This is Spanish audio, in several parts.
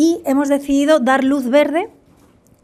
y hemos decidido dar luz verde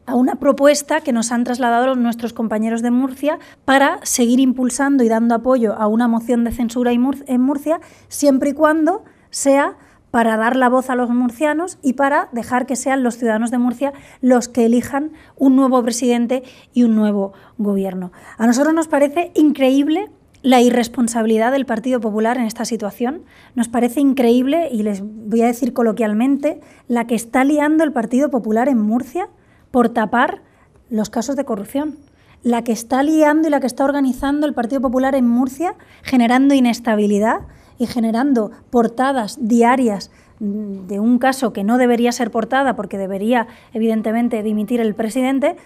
a una propuesta que nos han trasladado nuestros compañeros de Murcia para seguir impulsando y dando apoyo a una moción de censura en Murcia, siempre y cuando sea para dar la voz a los murcianos y para dejar que sean los ciudadanos de Murcia los que elijan un nuevo presidente y un nuevo gobierno. A nosotros nos parece increíble la irresponsabilidad del Partido Popular en esta situación. Nos parece increíble y les voy a decir coloquialmente, la que está liando el Partido Popular en Murcia por tapar los casos de corrupción. La que está liando y la que está organizando el Partido Popular en Murcia, generando inestabilidad y generando portadas diarias de un caso que no debería ser portada porque debería, evidentemente, dimitir el presidente,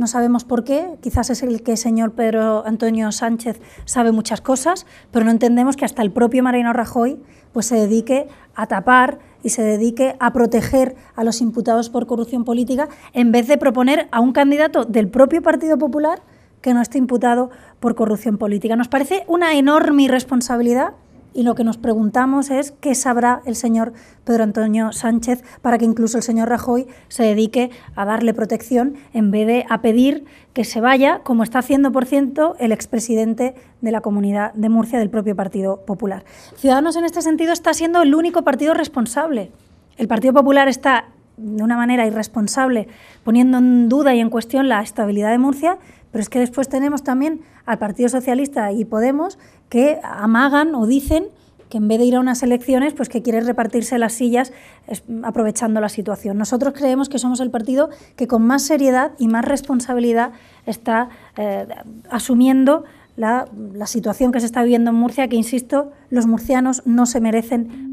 no sabemos por qué, quizás es el que el señor Pedro Antonio Sánchez sabe muchas cosas, pero no entendemos que hasta el propio Mariano Rajoy pues, se dedique a tapar y se dedique a proteger a los imputados por corrupción política en vez de proponer a un candidato del propio Partido Popular que no esté imputado por corrupción política. Nos parece una enorme irresponsabilidad y lo que nos preguntamos es qué sabrá el señor Pedro Antonio Sánchez para que incluso el señor Rajoy se dedique a darle protección en vez de a pedir que se vaya, como está haciendo, por ciento, el expresidente de la Comunidad de Murcia del propio Partido Popular. Ciudadanos en este sentido está siendo el único partido responsable. El Partido Popular está de una manera irresponsable, poniendo en duda y en cuestión la estabilidad de Murcia, pero es que después tenemos también al Partido Socialista y Podemos que amagan o dicen que en vez de ir a unas elecciones, pues que quiere repartirse las sillas aprovechando la situación. Nosotros creemos que somos el partido que con más seriedad y más responsabilidad está eh, asumiendo la, la situación que se está viviendo en Murcia, que insisto, los murcianos no se merecen